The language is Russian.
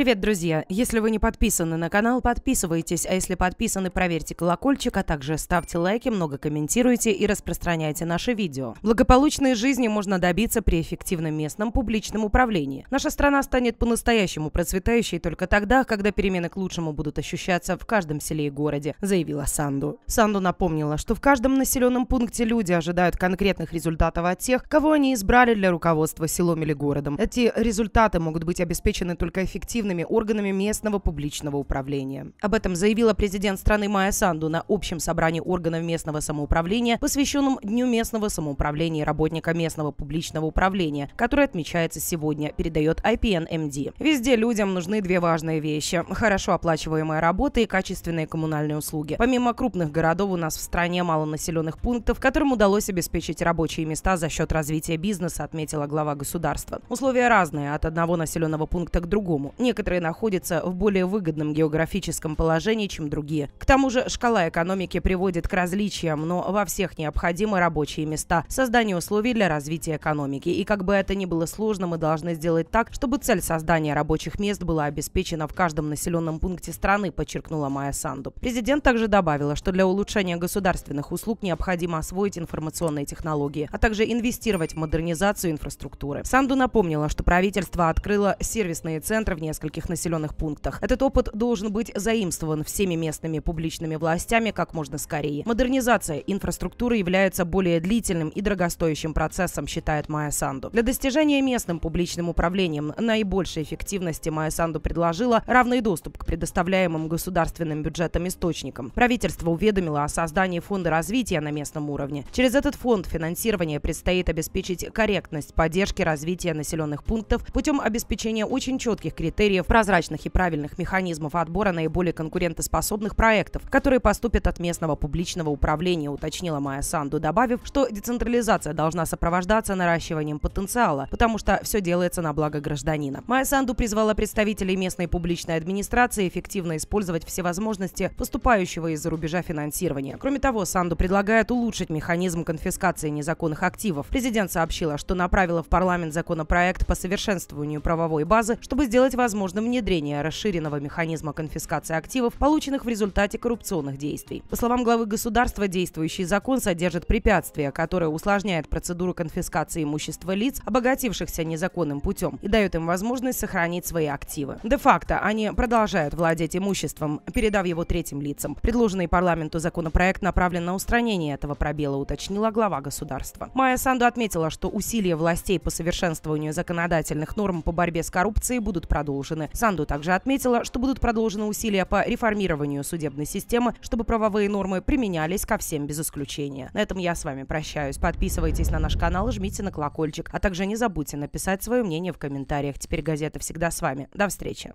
Привет, друзья! Если вы не подписаны на канал, подписывайтесь, а если подписаны, проверьте колокольчик, а также ставьте лайки, много комментируйте и распространяйте наши видео. Благополучной жизни можно добиться при эффективном местном публичном управлении. Наша страна станет по-настоящему процветающей только тогда, когда перемены к лучшему будут ощущаться в каждом селе и городе, заявила Санду. Санду напомнила, что в каждом населенном пункте люди ожидают конкретных результатов от тех, кого они избрали для руководства селом или городом. Эти результаты могут быть обеспечены только эффективно эффективными органами местного публичного управления. Об этом заявила президент страны Майя Санду на общем собрании органов местного самоуправления, посвященном Дню местного самоуправления и работника местного публичного управления, который отмечается сегодня, передает IPNMD. Везде людям нужны две важные вещи – хорошо оплачиваемая работа и качественные коммунальные услуги. Помимо крупных городов у нас в стране мало населенных пунктов, которым удалось обеспечить рабочие места за счет развития бизнеса, отметила глава государства. Условия разные от одного населенного пункта к другому. Некоторые некоторые находятся в более выгодном географическом положении, чем другие. К тому же шкала экономики приводит к различиям, но во всех необходимы рабочие места, создание условий для развития экономики. И как бы это ни было сложно, мы должны сделать так, чтобы цель создания рабочих мест была обеспечена в каждом населенном пункте страны, подчеркнула Майя Санду. Президент также добавила, что для улучшения государственных услуг необходимо освоить информационные технологии, а также инвестировать в модернизацию инфраструктуры. Санду напомнила, что правительство открыло сервисные центры в нескольких нескольких населенных пунктах. Этот опыт должен быть заимствован всеми местными публичными властями как можно скорее. Модернизация инфраструктуры является более длительным и дорогостоящим процессом, считает Майя Санду. Для достижения местным публичным управлением наибольшей эффективности Майя Санду предложила равный доступ к предоставляемым государственным бюджетом источникам. Правительство уведомило о создании фонда развития на местном уровне. Через этот фонд финансирование предстоит обеспечить корректность поддержки развития населенных пунктов путем обеспечения очень четких критерий серии прозрачных и правильных механизмов отбора наиболее конкурентоспособных проектов, которые поступят от местного публичного управления, уточнила Майя Санду, добавив, что децентрализация должна сопровождаться наращиванием потенциала, потому что все делается на благо гражданина. Майя Санду призвала представителей местной публичной администрации эффективно использовать все возможности поступающего из-за рубежа финансирования. Кроме того, Санду предлагает улучшить механизм конфискации незаконных активов. Президент сообщила, что направила в парламент законопроект по совершенствованию правовой базы, чтобы сделать возможность возможным внедрение расширенного механизма конфискации активов, полученных в результате коррупционных действий. По словам главы государства, действующий закон содержит препятствия, которые усложняют процедуру конфискации имущества лиц, обогатившихся незаконным путем, и дают им возможность сохранить свои активы. Де-факто они продолжают владеть имуществом, передав его третьим лицам. Предложенный парламенту законопроект направлен на устранение этого пробела, уточнила глава государства. Майя Санду отметила, что усилия властей по совершенствованию законодательных норм по борьбе с коррупцией будут продолжены нарушены. Санду также отметила, что будут продолжены усилия по реформированию судебной системы, чтобы правовые нормы применялись ко всем без исключения. На этом я с вами прощаюсь. Подписывайтесь на наш канал и жмите на колокольчик. А также не забудьте написать свое мнение в комментариях. Теперь газета всегда с вами. До встречи.